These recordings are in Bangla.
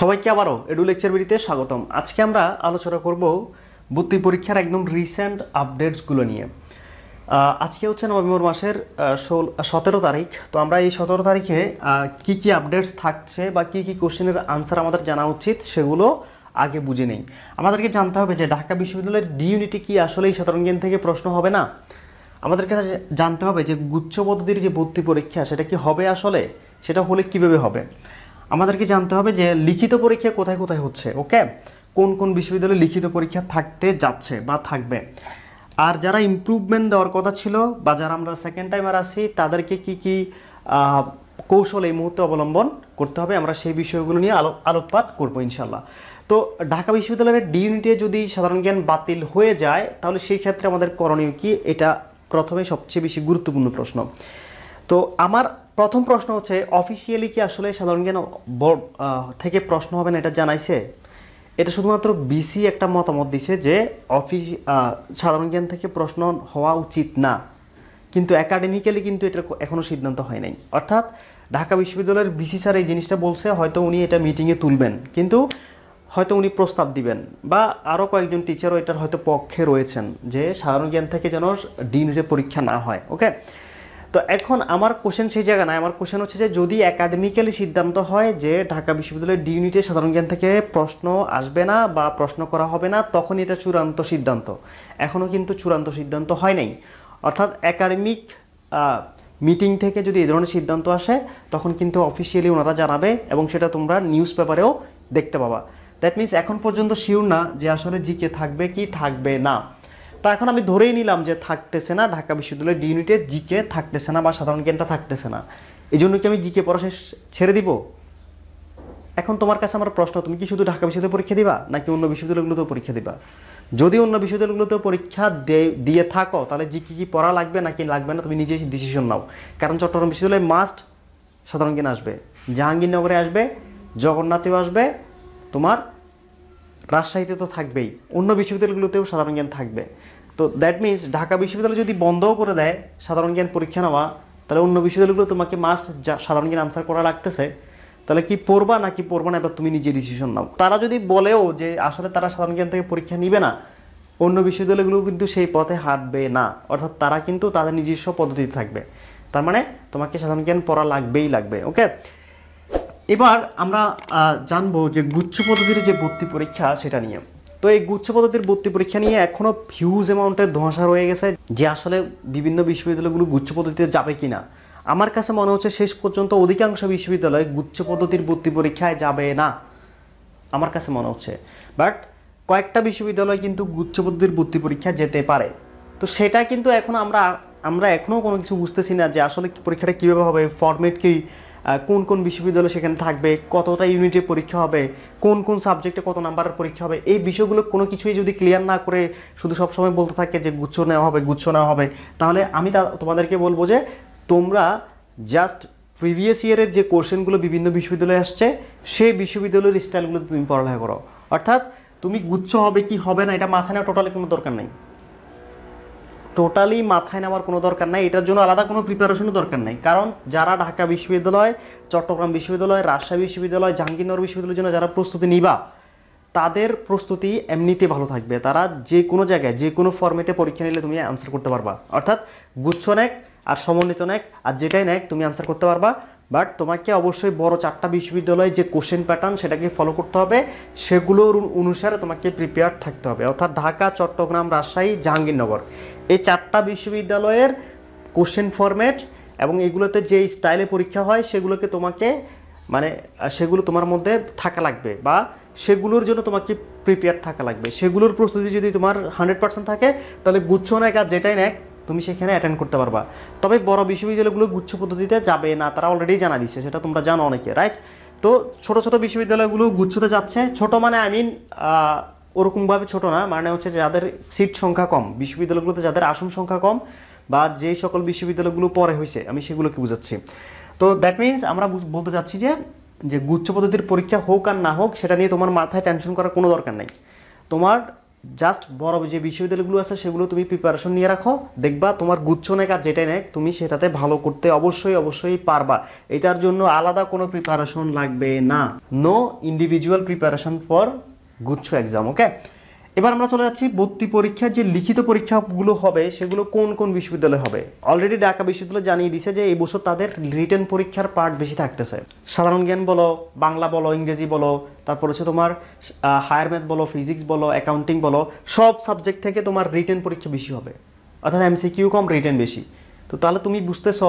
সবাইকে আবারও এডু লেকচার বিড়িতে স্বাগতম আজকে আমরা আলোচনা করব বুদ্ধি পরীক্ষার একদম রিসেন্ট আপডেটসগুলো নিয়ে আজকে হচ্ছে নভেম্বর মাসের ষোল সতেরো তারিখ তো আমরা এই সতেরো তারিখে কি কি আপডেটস থাকছে বা কি কি কোশ্চেনের আনসার আমাদের জানা উচিত সেগুলো আগে বুঝে নেই আমাদেরকে জানতে হবে যে ঢাকা বিশ্ববিদ্যালয়ের ডি ইউনিটি কি আসলে এই সাধারণ জ্ঞান থেকে প্রশ্ন হবে না আমাদের কাছে জানতে হবে যে গুচ্ছ পদ্ধতির যে ভর্তি পরীক্ষা সেটা কি হবে আসলে সেটা হলে কীভাবে হবে আমাদেরকে জানতে হবে যে লিখিত পরীক্ষা কোথায় কোথায় হচ্ছে ওকে কোন কোন বিশ্ববিদ্যালয়ে লিখিত পরীক্ষা থাকতে যাচ্ছে বা থাকবে আর যারা ইম্প্রুভমেন্ট দেওয়ার কথা ছিল বা যারা আমরা সেকেন্ড টাইমার আছি তাদেরকে কি কি কৌশল এই মুহূর্তে অবলম্বন করতে হবে আমরা সেই বিষয়গুলো নিয়ে আলো আলোকপাত করবো ইনশাল্লাহ তো ঢাকা বিশ্ববিদ্যালয়ের ডি ইউনিটে যদি সাধারণ জ্ঞান বাতিল হয়ে যায় তাহলে সেই ক্ষেত্রে আমাদের করণীয় কি এটা প্রথমে সবচেয়ে বেশি গুরুত্বপূর্ণ প্রশ্ন তো আমার প্রথম প্রশ্ন হচ্ছে অফিসিয়ালি কি আসলে সাধারণ জ্ঞান থেকে প্রশ্ন হবে না এটা জানাইছে এটা শুধুমাত্র বিসি একটা মতামত দিছে যে অফিস সাধারণ জ্ঞান থেকে প্রশ্ন হওয়া উচিত না কিন্তু একাডেমিক্যালি কিন্তু এটা এখনও সিদ্ধান্ত হয় নাই অর্থাৎ ঢাকা বিশ্ববিদ্যালয়ের বিসি স্যার এই জিনিসটা বলছে হয়তো উনি এটা মিটিংয়ে তুলবেন কিন্তু হয়তো উনি প্রস্তাব দিবেন বা আরও কয়েকজন টিচারও এটার হয়তো পক্ষে রয়েছেন যে সাধারণ জ্ঞান থেকে যেন ডিনের পরীক্ষা না হয় ওকে তো এখন আমার কোশ্চেন সেই জায়গা নয় আমার কোশ্চেন হচ্ছে যে যদি একাডেমিক্যালি সিদ্ধান্ত হয় যে ঢাকা বিশ্ববিদ্যালয়ের ডি ইউনিটে সাধারণ জ্ঞান থেকে প্রশ্ন আসবে না বা প্রশ্ন করা হবে না তখন এটা চূড়ান্ত সিদ্ধান্ত এখনও কিন্তু চূড়ান্ত সিদ্ধান্ত হয় নাই অর্থাৎ একাডেমিক মিটিং থেকে যদি এই ধরনের সিদ্ধান্ত আসে তখন কিন্তু অফিসিয়ালি ওনারা জানাবে এবং সেটা তোমরা নিউজ পেপারেও দেখতে পাবা দ্যাট মিনস এখন পর্যন্ত শিওর না যে আসলে জিকে থাকবে কি থাকবে না তা এখন আমি ধরেই নিলাম যে থাকতেছে না ঢাকা বিশ্ববিদ্যালয়ের ডি ইউনিটে জিকে থাকতেছে না বা সাধারণ জ্ঞানটা থাকতেছে না এই জন্য কি আমি জিকে পড়া শেষ ছেড়ে দিব এখন তোমার কাছে আমার প্রশ্ন তুমি কি শুধু ঢাকা বিশ্ববিদ্যালয় পরীক্ষা দিবা নাকি অন্য বিশ্ববিদ্যালয়গুলোতেও পরীক্ষা দিবা যদি অন্য বিশ্ববিদ্যালয়গুলোতেও পরীক্ষা দিয়ে থাকো তাহলে জি কী কী পড়া লাগবে নাকি লাগবে না তুমি নিজেই ডিসিশন নাও কারণ চট্টগ্রাম বিশ্ববিদ্যালয়ে মাস্ট সাধারণ জ্ঞান আসবে জাহাঙ্গীরনগরে আসবে জগন্নাথেও আসবে তোমার রাজশাহীতে তো থাকবেই অন্য বিশ্ববিদ্যালয়গুলোতেও সাধারণ জ্ঞান থাকবে তো দ্যাট মিনস ঢাকা বিশ্ববিদ্যালয় যদি বন্ধও করে দেয় সাধারণ জ্ঞান পরীক্ষা নেওয়া তাহলে অন্য বিশ্ববিদ্যালয়গুলো তোমাকে মাস্ট যা সাধারণ জ্ঞান আনসার করা লাগতেছে তাহলে কি পড়বা না কি পড়বা না এবার তুমি নিজে ডিসিশন নাও তারা যদি বলেও যে আসলে তারা সাধারণ জ্ঞান থেকে পরীক্ষা নিবে না অন্য বিশ্ববিদ্যালয়গুলো কিন্তু সেই পথে হাঁটবে না অর্থাৎ তারা কিন্তু তাদের নিজস্ব পদ্ধতি থাকবে তার মানে তোমাকে সাধারণ জ্ঞান পড়া লাগবেই লাগবে ওকে এবার আমরা জানবো যে গুচ্ছ পদ্ধতির যে ভর্তি পরীক্ষা সেটা নিয়ে তো এই গুচ্ছ পদ্ধতির ভর্তি পরীক্ষা নিয়ে এখনও হিউজ অ্যামাউন্টের ধোঁয়াশা রয়ে গেছে যে আসলে বিভিন্ন বিশ্ববিদ্যালয়গুলো গুচ্ছ পদ্ধতিতে যাবে কি না আমার কাছে মনে হচ্ছে শেষ পর্যন্ত অধিকাংশ বিশ্ববিদ্যালয় গুচ্ছ পদ্ধতির ভর্তি পরীক্ষায় যাবে না আমার কাছে মনে হচ্ছে বাট কয়েকটা বিশ্ববিদ্যালয় কিন্তু গুচ্ছ পদ্ধতির ভর্তি পরীক্ষা যেতে পারে তো সেটা কিন্তু এখন আমরা আমরা এখনও কোনো কিছু বুঝতেছি না যে আসলে পরীক্ষাটা কীভাবে হবে ফর্মেট কি কোন কোন বিশ্ববিদ্যালয় সেখানে থাকবে কতটা ইউনিটের পরীক্ষা হবে কোন কোন সাবজেক্টে কত নাম্বারের পরীক্ষা হবে এই বিষয়গুলো কোনো কিছুই যদি ক্লিয়ার না করে শুধু সবসময় বলতে থাকে যে গুচ্ছ নেওয়া হবে গুচ্ছ নেওয়া হবে তাহলে আমি তা তোমাদেরকে বলবো যে তোমরা জাস্ট প্রিভিয়াস ইয়ারের যে কোশ্চেনগুলো বিভিন্ন বিশ্ববিদ্যালয়ে আসছে সেই বিশ্ববিদ্যালয়ের স্টাইলগুলো তুমি পড়ালেখা করো অর্থাৎ তুমি গুচ্ছ হবে কি হবে না এটা মাথায় নেওয়া টোটালি কোনো দরকার নেই টোটালি মাথায় নেওয়ার কোনো দরকার নাই এটার জন্য আলাদা কোনো প্রিপারেশনও দরকার নাই কারণ যারা ঢাকা বিশ্ববিদ্যালয় চট্টগ্রাম বিশ্ববিদ্যালয় রাজশাহী বিশ্ববিদ্যালয় জাহাঙ্গীরনগর বিশ্ববিদ্যালয়ের জন্য যারা প্রস্তুতি নিবা তাদের প্রস্তুতি এমনিতে ভালো থাকবে তারা যে কোনো জায়গায় যে কোনো ফর্মেটে পরীক্ষা নিলে তুমি অ্যান্সার করতে পারবা অর্থাৎ গুচ্ছ নেক আর সমন্বিত নেক আর যেটাই নেক তুমি অ্যান্সার করতে পারবা বাট তোমাকে অবশ্যই বড় চারটা বিশ্ববিদ্যালয়ে যে কোশ্চেন প্যাটার্ন সেটাকে ফলো করতে হবে সেগুলোর অনুসারে তোমাকে প্রিপেয়ার থাকতে হবে অর্থাৎ ঢাকা চট্টগ্রাম রাজশাহী জাহাঙ্গীরনগর এই চারটা বিশ্ববিদ্যালয়ের কোশ্চেন ফরম্যাট এবং এগুলোতে যে স্টাইলে পরীক্ষা হয় সেগুলোকে তোমাকে মানে সেগুলো তোমার মধ্যে থাকা লাগবে বা সেগুলোর জন্য তোমাকে প্রিপেয়ার থাকা লাগবে সেগুলোর প্রস্তুতি যদি তোমার হান্ড্রেড পার্সেন্ট থাকে তাহলে গুচ্ছ নেক আর যেটাই নেক তুমি সেখানে অ্যাটেন্ড করতে পারবা তবে বড় বিশ্ববিদ্যালয়গুলো গুচ্ছ পদ্ধতিতে যাবে না তারা অলরেডি জানা দিচ্ছে সেটা তোমরা জানো অনেকে রাইট তো ছোট ছোট বিশ্ববিদ্যালয়গুলো গুচ্ছতে যাচ্ছে ছোট মানে আই মিন ওরকমভাবে ছোট না মানে হচ্ছে যাদের সিট সংখ্যা কম বিশ্ববিদ্যালয়গুলোতে যাদের আসন সংখ্যা কম বা যে সকল বিশ্ববিদ্যালয়গুলো পরে হয়েছে আমি সেগুলোকে বুঝাচ্ছি তো দ্যাট মিনস আমরা বলতে চাচ্ছি যে যে গুচ্ছ পদ্ধতির পরীক্ষা হোক আর না হোক সেটা নিয়ে তোমার মাথায় টেনশন করার কোনো দরকার নেই তোমার জাস্ট বড় যে বিশ্ববিদ্যালয়গুলো আছে সেগুলো তুমি প্রিপারেশন নিয়ে রাখো দেখবা তোমার গুচ্ছ নেক আর যেটাই নেক তুমি সেটাতে ভালো করতে অবশ্যই অবশ্যই পারবা এটার জন্য আলাদা কোনো প্রিপারেশন লাগবে না নো ইন্ডিভিজুয়াল প্রিপারেশন ফর গুচ্ছ এক্সাম ওকে এবার আমরা চলে যাচ্ছি ভর্তি পরীক্ষার যে লিখিত পরীক্ষাগুলো হবে সেগুলো কোন কোন বিশ্ববিদ্যালয়ে হবে অলরেডি ঢাকা বিশ্ববিদ্যালয় জানিয়ে দিছে যে এই বছর তাদের রিটার্ন পরীক্ষার পার্ট বেশি থাকতেছে সাধারণ জ্ঞান বলো বাংলা বলো ইংরেজি বলো তারপর হচ্ছে তোমার হায়ার ম্যাথ বলো ফিজিক্স বলো অ্যাকাউন্টিং বলো সব সাবজেক্ট থেকে তোমার রিটার্ন পরীক্ষা বেশি হবে অর্থাৎ এমসিকিউ কম রিটার্ন বেশি তো তাহলে তুমি বুঝতেছ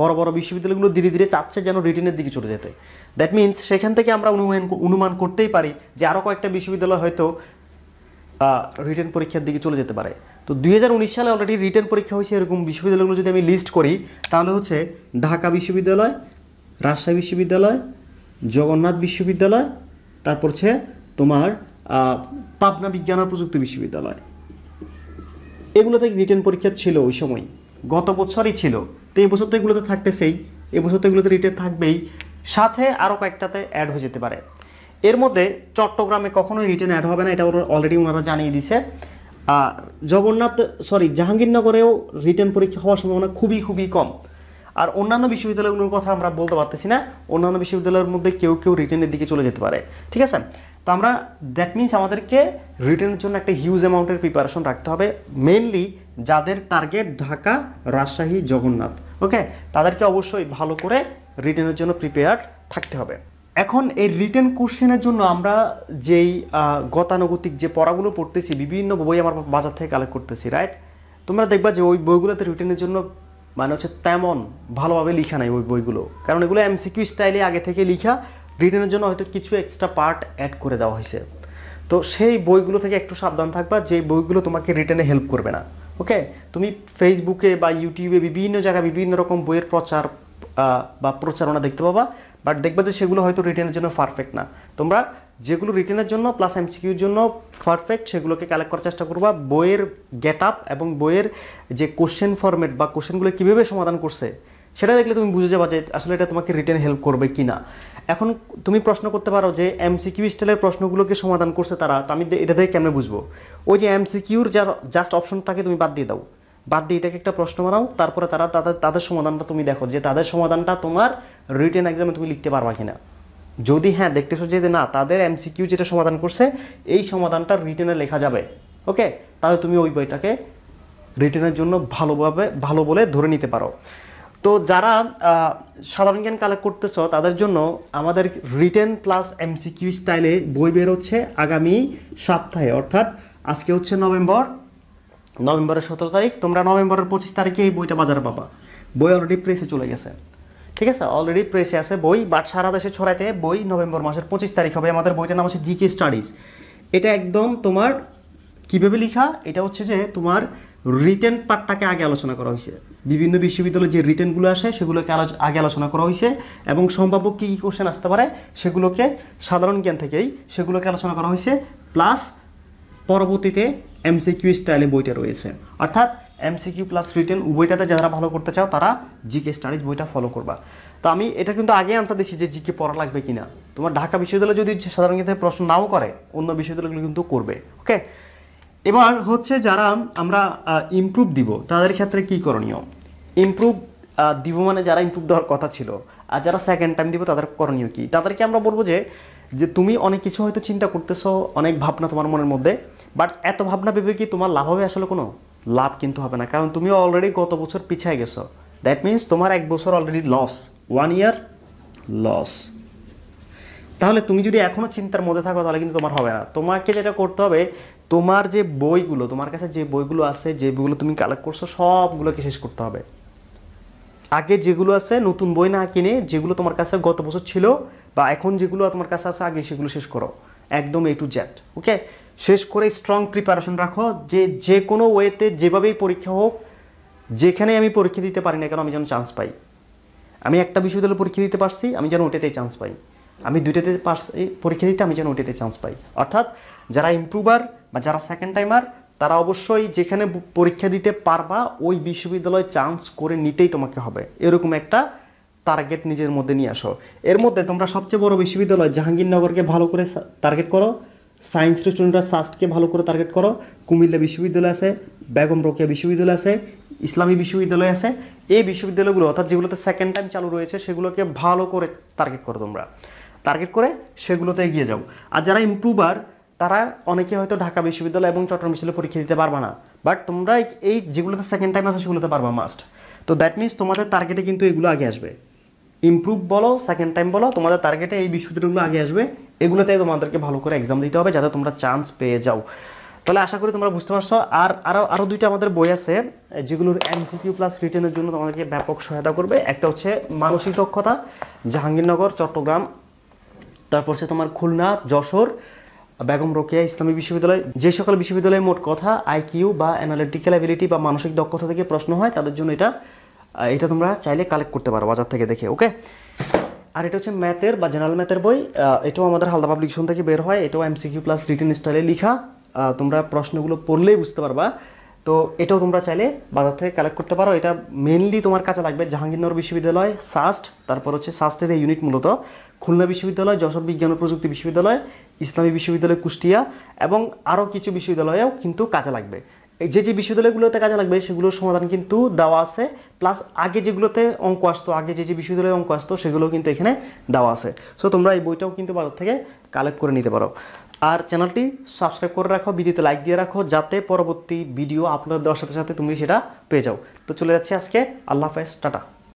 বড় বড় বিশ্ববিদ্যালয়গুলো ধীরে ধীরে চাচ্ছে যেন রিটেনের দিকে চলে যেতে দ্যাট মিন্স সেখান থেকে আমরা অনুমান অনুমান করতেই পারি যে আরও কয়েকটা বিশ্ববিদ্যালয় হয়তো রিটার্ন পরীক্ষার দিকে চলে যেতে পারে তো দুই সালে অলরেডি রিটার্ন পরীক্ষা হয়েছে এরকম বিশ্ববিদ্যালয়গুলো যদি আমি লিস্ট করি তাহলে হচ্ছে ঢাকা বিশ্ববিদ্যালয় রাজশাহী বিশ্ববিদ্যালয় জগন্নাথ বিশ্ববিদ্যালয় তারপর হচ্ছে তোমার পাবনা বিজ্ঞান ও প্রযুক্তি বিশ্ববিদ্যালয় এগুলোতে রিটার্ন পরীক্ষা ছিল ওই সময় গত বছরই ছিল তো এই বছর তো এগুলোতে থাকতেছেই এবছর তো এগুলোতে রিটার্ন থাকবেই সাথে আরও কয়েকটাতে অ্যাড হয়ে যেতে পারে এর মধ্যে চট্টগ্রামে কখনোই রিটার্ন অ্যাড হবে না এটা অলরেডি ওনারা জানিয়ে দিছে আর জগন্নাথ সরি জাহাঙ্গীরনগরেও রিটার্ন পরীক্ষা হওয়ার সম্ভাবনা খুবই খুবই কম আর অন্যান্য বিশ্ববিদ্যালয়গুলোর কথা আমরা বলতে পারতেছি না অন্যান্য বিশ্ববিদ্যালয়ের মধ্যে কেউ কেউ রিটার্নের দিকে চলে যেতে পারে ঠিক আছে তো আমরা দ্যাট মিনস আমাদেরকে রিটার্নের জন্য একটা হিউজ অ্যামাউন্টের প্রিপারেশন রাখতে হবে মেনলি যাদের টার্গেট ঢাকা রাজশাহী জগন্নাথ ওকে তাদেরকে অবশ্যই ভালো করে রিটেনের জন্য প্রিপেয়ার থাকতে হবে এখন এই রিটেন কোশ্চেনের জন্য আমরা যেই গতানুগতিক যে পড়াগুলো পড়তেছি বিভিন্ন বই আমরা বাজার থেকে কালেক্ট করতেছি রাইট তোমরা দেখবা যে ওই বইগুলোতে রিটেনের জন্য মানে হচ্ছে তেমন ভালোভাবে লিখা নাই ওই বইগুলো কারণ এগুলো এমসিকিউ স্টাইলে আগে থেকে লিখা রিটেনের জন্য হয়তো কিছু এক্সট্রা পার্ট অ্যাড করে দেওয়া হয়েছে তো সেই বইগুলো থেকে একটু সাবধান থাকবা যে বইগুলো তোমাকে রিটেনে হেল্প করবে না ওকে তুমি ফেসবুকে বা ইউটিউবে বিভিন্ন জায়গায় বিভিন্ন রকম বইয়ের প্রচার বা প্রচারণা দেখতে পাবা বাট দেখবে যে সেগুলো হয়তো রিটেনের জন্য পারফেক্ট না তোমরা যেগুলো রিটেনের জন্য প্লাস এমসিকিউর জন্য পারফেক্ট সেগুলোকে কালেক্ট করার চেষ্টা করবা বইয়ের গেট আপ এবং বইয়ের যে কোশ্চেন ফর্মেট বা কোশ্চেনগুলো কীভাবে সমাধান করছে সেটা দেখলে তুমি বুঝে যাবা যে আসলে এটা তোমাকে রিটেন হেল্প করবে কি না এখন তুমি প্রশ্ন করতে পারো যে এমসিকিউ স্টাইলের প্রশ্নগুলোকে সমাধান করছে তারা তো আমি এটা দেখে কেমনে বুঝবো ওই যে এমসিকিউর যার জাস্ট অপশনটাকে তুমি বাদ দিয়ে দাও বাদ দিয়ে এটাকে একটা প্রশ্ন বানাও তারপরে তারা তাদের তাদের সমাধানটা তুমি দেখো যে তাদের সমাধানটা তোমার রিটেন এক্সামে তুমি লিখতে পারবা কিনা যদি হ্যাঁ দেখতেছো যে না তাদের এমসিকিউ যেটা সমাধান করছে এই সমাধানটা রিটেনে লেখা যাবে ওকে তাহলে তুমি ওই বইটাকে রিটেনের জন্য ভালোভাবে ভালো বলে ধরে নিতে পারো তো যারা সাধারণ জ্ঞান কালেক্ট করতেছ তাদের জন্য আমাদের রিটেন প্লাস এমসিকিউ স্টাইলে বই বেরোচ্ছে আগামী সপ্তাহে অর্থাৎ আজকে হচ্ছে নভেম্বর নভেম্বরের সতেরো তারিখ তোমরা নভেম্বরের পঁচিশ তারিখে এই বইটা বাজারে পাবা বই অলরেডি প্রেসে চলে গেছে ঠিক আছে অলরেডি প্রেসে আছে বই বাট সারা দেশে ছড়াইতে বই নভেম্বর মাসের পঁচিশ তারিখ হবে আমাদের বইটার নাম হচ্ছে জিকে স্টাডিজ এটা একদম তোমার কীভাবে লিখা এটা হচ্ছে যে তোমার রিটেন পার্টটাকে আগে আলোচনা করা হয়েছে বিভিন্ন বিশ্ববিদ্যালয়ে যে রিটেনগুলো আসে সেগুলোকে আগে আলোচনা করা হয়েছে এবং সম্ভাব্য কী কী কোশ্চেন আসতে পারে সেগুলোকে সাধারণ জ্ঞান থেকেই সেগুলোকে আলোচনা করা হয়েছে প্লাস পরবর্তীতে এমসিকিউ স্টাইলে বইটা রয়েছে অর্থাৎ এমসিকিউ প্লাস রিটেন উভয়টাতে যারা ভালো করতে চাও তারা জিকে স্টাডিজ বইটা ফলো করবা তো আমি এটা কিন্তু আগে আনসার দিচ্ছি যে জিকে পড়া লাগবে কিনা তোমার ঢাকা বিশ্ববিদ্যালয় যদি সাধারণ জ্ঞানের প্রশ্ন নাও করে অন্য বিশ্ববিদ্যালয়গুলো কিন্তু করবে ওকে এবার হচ্ছে যারা আমরা ইমপ্রুভ দিব তাদের ক্ষেত্রে কি করণীয় ইমপ্রুভ দিব মানে যারা ইমপ্রুভ দেওয়ার কথা ছিল আর যারা সেকেন্ড টাইম দিব তাদের করণীয় কি তাদেরকে আমরা বলবো যে যে তুমি অনেক কিছু হয়তো চিন্তা করতেছো অনেক ভাবনা তোমার মনের মধ্যে বাট এত ভাবনা ভেবে কি তোমার লাভ হবে আসলে কোনো লাভ কিন্তু হবে না কারণ তুমি অলরেডি গত বছর পিছিয়ে গেছো দ্যাট মিন্স তোমার এক বছর already loss one year loss তাহলে তুমি যদি এখনও চিন্তার মধ্যে থাকো তাহলে কিন্তু তোমার হবে না তোমাকে যেটা করতে হবে তোমার যে বইগুলো তোমার কাছে যে বইগুলো আছে যে বইগুলো তুমি কালেক্ট করছো সবগুলোকে শেষ করতে হবে আগে যেগুলো আছে নতুন বই না কিনে যেগুলো তোমার কাছে গত বছর ছিল বা এখন যেগুলো তোমার কাছে আছে আগে সেগুলো শেষ করো একদম এ টু জ্যাট ওকে শেষ করে স্ট্রং প্রিপারেশন রাখো যে যে কোনো ওয়েতে যেভাবেই পরীক্ষা হোক যেখানে আমি পরীক্ষা দিতে পারি না কেন আমি যেন চান্স পাই আমি একটা বিশ্ববিদ্যালয়ে পরীক্ষা দিতে পারছি আমি যেন ওটাতেই চান্স পাই আমি দুইটাতে পরীক্ষা দিতে আমি যেন ওটাতে চান্স পাই অর্থাৎ যারা ইম্প্রুভার বা যারা সেকেন্ড টাইমার তারা অবশ্যই যেখানে পরীক্ষা দিতে পারবা ওই বিশ্ববিদ্যালয়ে চান্স করে নিতেই তোমাকে হবে এরকম একটা টার্গেট নিজের মধ্যে নিয়ে আসো এর মধ্যে তোমরা সবচেয়ে বড় বিশ্ববিদ্যালয় জাহাঙ্গীরনগরকে ভালো করে টার্গেট করো সায়েন্স স্টুডেন্টরা সাস্টকে ভালো করে টার্গেট করো কুমিল্লা বিশ্ববিদ্যালয় আছে বেগম রোকিয়া বিশ্ববিদ্যালয় আছে ইসলামী বিশ্ববিদ্যালয় আছে এই বিশ্ববিদ্যালয়গুলো অর্থাৎ যেগুলোতে সেকেন্ড টাইম চালু রয়েছে সেগুলোকে ভালো করে টার্গেট করো তোমরা টার্গেট করে সেগুলোতে এগিয়ে যাও আর যারা ইম্প্রুভার তারা অনেকে হয়তো ঢাকা বিশ্ববিদ্যালয় এবং চট্টগ্রাম বিশ্ববিদ্যালয় পরীক্ষা দিতে পারবে না বাট তোমরা এই যেগুলোতে সেকেন্ড টাইম আছে সেগুলোতে পারবা মাস্ট তো দ্যাট মিনস তোমাদের টার্গেটে কিন্তু এগুলো আগে আসবে ইম্প্রুভ বলো সেকেন্ড টাইম বলো তোমাদের টার্গেটে এই বিশ্ববিদ্যালয়গুলো আগে আসবে এগুলোতে তোমাদেরকে ভালো করে এক্সাম দিতে হবে যাতে তোমরা চান্স পেয়ে যাও তাহলে আশা করি তোমরা বুঝতে পারছো আর আরও আরও দুইটা আমাদের বই আছে যেগুলোর এমসিকিউ প্লাস রিটেনের জন্য তোমাদেরকে ব্যাপক সহায়তা করবে একটা হচ্ছে মানসিক দক্ষতা জাহাঙ্গীরনগর চট্টগ্রাম তারপর হচ্ছে তোমার খুলনা যশোর বেগম রোকেয়া ইসলামী বিশ্ববিদ্যালয় যে সকল বিশ্ববিদ্যালয়ে মোট কথা আইকিউ বা অ্যানালিটিক্যাল অ্যাবিলিটি বা মানসিক দক্ষতা থেকে প্রশ্ন হয় তাদের জন্য এটা এটা তোমরা চাইলে কালেক্ট করতে পারো বাজার থেকে দেখে ওকে আর এটা হচ্ছে ম্যাথের বা জেনারেল ম্যাথের বই এটাও আমাদের হালদা পাবলিকেশন থেকে বের হয় এটাও এমসিকিউ প্লাস রিটেন স্টাইলে লিখা তোমরা প্রশ্নগুলো পড়লেই বুঝতে পারবা তো এটাও তোমরা চাইলে বাজার থেকে কালেক্ট করতে পারো এটা মেনলি তোমার কাছে লাগবে জাহাঙ্গীরনগর বিশ্ববিদ্যালয় সাস্ট তারপর হচ্ছে সাস্টের এই ইউনিট মূলত খুলনা বিশ্ববিদ্যালয় যশোর বিজ্ঞান ও প্রযুক্তি বিশ্ববিদ্যালয় ইসলামী বিশ্ববিদ্যালয় কুষ্টিয়া এবং আরও কিছু বিশ্ববিদ্যালয়েও কিন্তু কাজে লাগবে এই যে যে বিশ্ববিদ্যালয়গুলোতে কাজে লাগবে সেগুলোর সমাধান কিন্তু দেওয়া আছে প্লাস আগে যেগুলোতে অঙ্ক আসতো আগে যে যে বিশ্ববিদ্যালয়ে অঙ্ক আসতো সেগুলো কিন্তু এখানে দেওয়া আছে সো তোমরা এই বইটাও কিন্তু বাজার থেকে কালেক্ট করে নিতে পারো আর চ্যানেলটি সাবস্ক্রাইব করে রাখো ভিডিওতে লাইক দিয়ে রাখো যাতে পরবর্তী ভিডিও আপনাদের দেওয়ার সাথে সাথে তুমি সেটা পেয়ে যাও তো চলে যাচ্ছে আজকে আল্লাহ হাফেজ টাটা